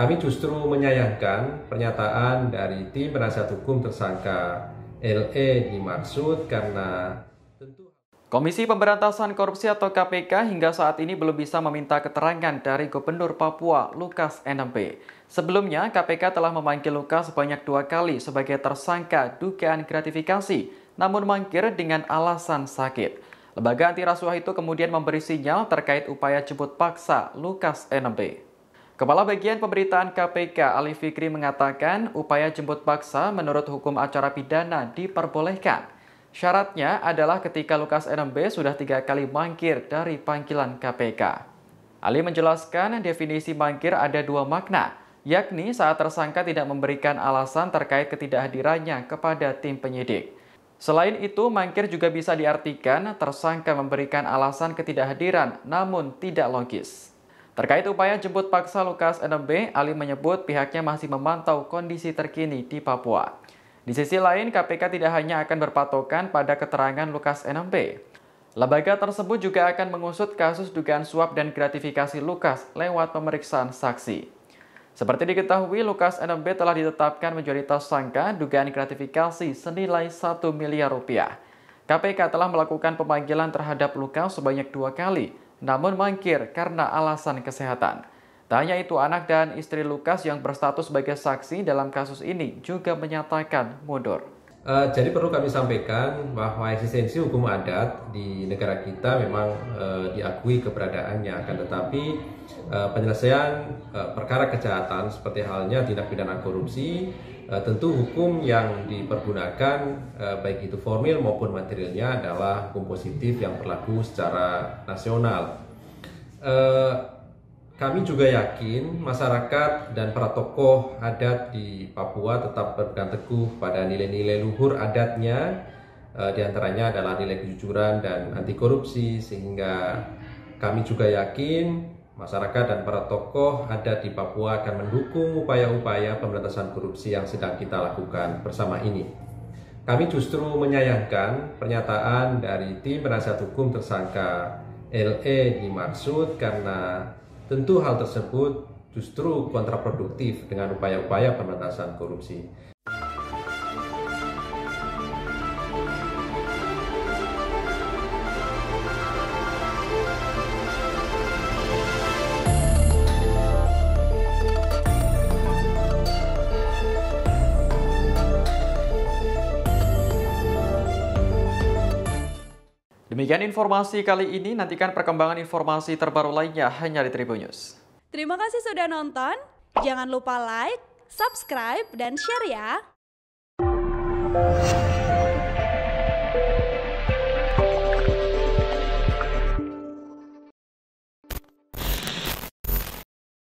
Kami justru menyayangkan pernyataan dari tim penasihat hukum tersangka LE dimaksud karena tentu Komisi Pemberantasan Korupsi atau KPK hingga saat ini belum bisa meminta keterangan dari Gubernur Papua Lukas Nmb. Sebelumnya, KPK telah memanggil Lukas sebanyak dua kali sebagai tersangka dugaan gratifikasi, namun mangkir dengan alasan sakit. Lembaga anti rasuah itu kemudian memberi sinyal terkait upaya jemput paksa Lukas Nmb. Kepala Bagian Pemberitaan KPK Ali Fikri mengatakan upaya jemput paksa menurut hukum acara pidana diperbolehkan. Syaratnya adalah ketika Lukas NMB sudah tiga kali mangkir dari panggilan KPK. Ali menjelaskan definisi mangkir ada dua makna, yakni saat tersangka tidak memberikan alasan terkait ketidakhadirannya kepada tim penyidik. Selain itu, mangkir juga bisa diartikan tersangka memberikan alasan ketidakhadiran namun tidak logis. Terkait upaya jemput paksa Lukas NMB, Ali menyebut pihaknya masih memantau kondisi terkini di Papua. Di sisi lain, KPK tidak hanya akan berpatokan pada keterangan Lukas NMB. Lembaga tersebut juga akan mengusut kasus dugaan suap dan gratifikasi Lukas lewat pemeriksaan saksi. Seperti diketahui, Lukas NMB telah ditetapkan menjadi tersangka dugaan gratifikasi senilai 1 miliar rupiah. KPK telah melakukan pemanggilan terhadap Lukas sebanyak dua kali namun mangkir karena alasan kesehatan. Tanya itu, anak dan istri Lukas yang berstatus sebagai saksi dalam kasus ini juga menyatakan mundur. Uh, jadi perlu kami sampaikan bahwa eksistensi hukum adat di negara kita memang uh, diakui keberadaannya, akan tetapi uh, penyelesaian uh, perkara kejahatan seperti halnya tindak pidana korupsi uh, tentu hukum yang dipergunakan uh, baik itu formil maupun materialnya adalah hukum positif yang berlaku secara nasional. Uh, kami juga yakin masyarakat dan para tokoh adat di Papua tetap berpegang teguh pada nilai-nilai luhur adatnya, eh, di antaranya adalah nilai kejujuran dan anti korupsi, sehingga kami juga yakin masyarakat dan para tokoh adat di Papua akan mendukung upaya-upaya pemberantasan korupsi yang sedang kita lakukan bersama ini. Kami justru menyayangkan pernyataan dari tim penasihat hukum tersangka LE dimaksud karena Tentu hal tersebut justru kontraproduktif dengan upaya-upaya pemberantasan korupsi. Demikian informasi kali ini, nantikan perkembangan informasi terbaru lainnya hanya di Tribunnews. Terima kasih sudah nonton, jangan lupa like, subscribe, dan share ya!